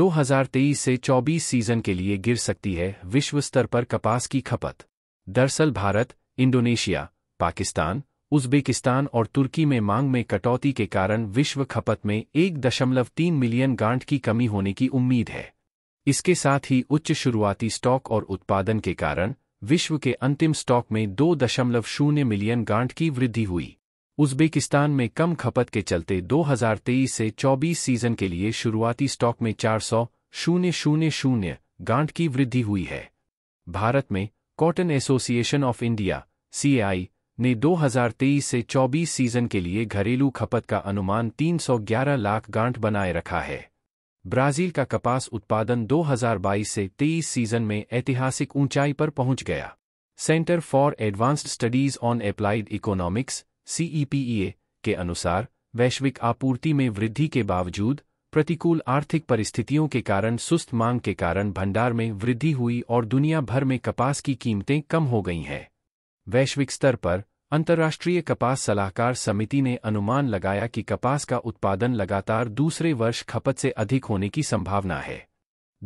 2023 से 24 सीजन के लिए गिर सकती है विश्व स्तर पर कपास की खपत दरअसल भारत इंडोनेशिया पाकिस्तान उज्बेकिस्तान और तुर्की में मांग में कटौती के कारण विश्व खपत में एक दशमलव तीन मिलियन गांठ की कमी होने की उम्मीद है इसके साथ ही उच्च शुरुआती स्टॉक और उत्पादन के कारण विश्व के अंतिम स्टॉक में दो दशमलव शून्य मिलियन गांठ की वृद्धि हुई उज्बेकिस्तान में कम खपत के चलते 2023 से 24 सीजन के लिए शुरुआती स्टॉक में चार सौ शून्य शून्य शून्य गांठ की वृद्धि हुई है भारत में cotton association of India C ने 2023 से 24 सीजन के लिए घरेलू खपत का अनुमान 311 लाख गांठ बनाए रखा है ब्राजील का कपास उत्पादन 2022 से 23 सीजन में ऐतिहासिक ऊंचाई पर पहुंच गया centre for advanced studies on applied economics CEPA e e के अनुसार वैश्विक आपूर्ति में वृद्धि के बावजूद प्रतिकूल आर्थिक परिस्थितियों के कारण सुस्त मांग के कारण भंडार में वृद्धि हुई और दुनिया भर में कपास की कीमतें कम हो गई हैं वैश्विक स्तर पर अंतर्राष्ट्रीय कपास सलाहकार समिति ने अनुमान लगाया कि कपास का उत्पादन लगातार दूसरे वर्ष खपत से अधिक होने की संभावना है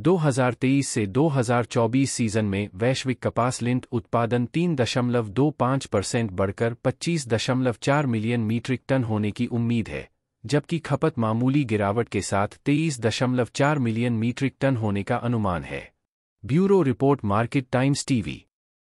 2023 से 2024 सीजन में वैश्विक कपास लिंट उत्पादन 3.25 परसेंट बढ़कर 25.4 मिलियन मीट्रिक टन होने की उम्मीद है जबकि खपत मामूली गिरावट के साथ 23.4 मिलियन मीट्रिक टन होने का अनुमान है bureau report market times TV